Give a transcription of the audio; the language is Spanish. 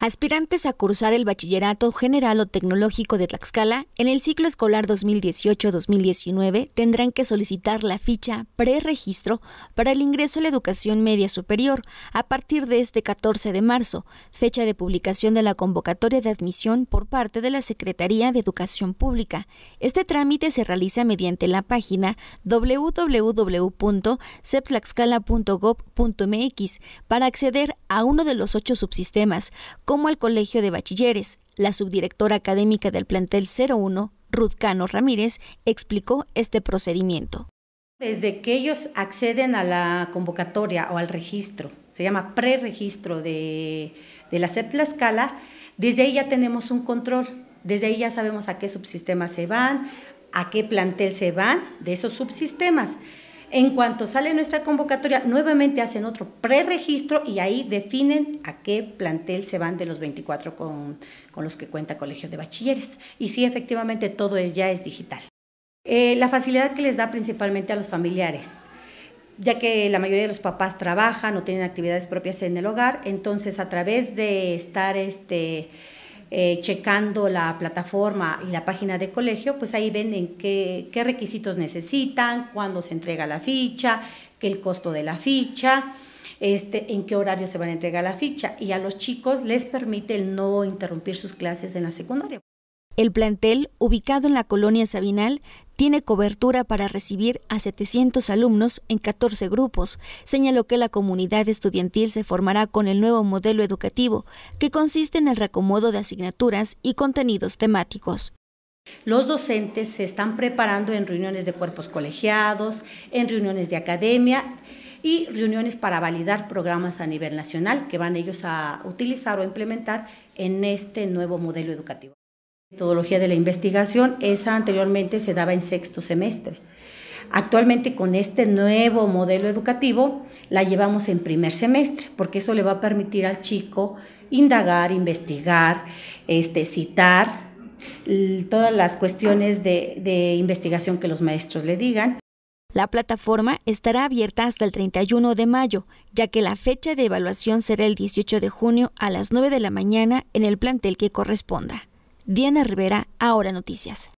Aspirantes a cursar el Bachillerato General o Tecnológico de Tlaxcala en el ciclo escolar 2018-2019 tendrán que solicitar la ficha preregistro para el ingreso a la educación media superior a partir de este 14 de marzo, fecha de publicación de la convocatoria de admisión por parte de la Secretaría de Educación Pública. Este trámite se realiza mediante la página www.septlaxcala.gov.mx para acceder a uno de los ocho subsistemas como al Colegio de Bachilleres. La subdirectora académica del plantel 01, Ruth Cano Ramírez, explicó este procedimiento. Desde que ellos acceden a la convocatoria o al registro, se llama preregistro de, de la escala, escala desde ahí ya tenemos un control, desde ahí ya sabemos a qué subsistemas se van, a qué plantel se van de esos subsistemas. En cuanto sale nuestra convocatoria, nuevamente hacen otro preregistro y ahí definen a qué plantel se van de los 24 con, los que cuenta Colegio de Bachilleres. Y sí, efectivamente, todo es, ya es digital. Eh, la facilidad que les da principalmente a los familiares, ya que la mayoría de los papás trabajan o tienen actividades propias en el hogar, entonces a través de estar este, eh, checando la plataforma y la página de colegio, pues ahí ven qué, requisitos necesitan, cuándo se entrega la ficha, qué el costo de la ficha, este, en qué horario se van a entregar la ficha. Y a los chicos les permite el no interrumpir sus clases en la secundaria. El plantel, ubicado en la colonia Sabinal, tiene cobertura para recibir a 700 alumnos en 14 grupos. Señaló que la comunidad estudiantil se formará con el nuevo modelo educativo, que consiste en el recomodo de asignaturas y contenidos temáticos. Los docentes se están preparando en reuniones de cuerpos colegiados, en reuniones de academia y reuniones para validar programas a nivel nacional que van ellos a utilizar o implementar en este nuevo modelo educativo. La metodología de la investigación, esa anteriormente se daba en sexto semestre. Actualmente con este nuevo modelo educativo la llevamos en primer semestre, porque eso le va a permitir al chico indagar, investigar, este, citar todas las cuestiones de, de investigación que los maestros le digan. La plataforma estará abierta hasta el 31 de mayo, ya que la fecha de evaluación será el 18 de junio a las 9 de la mañana en el plantel que corresponda. Diana Rivera, Ahora Noticias.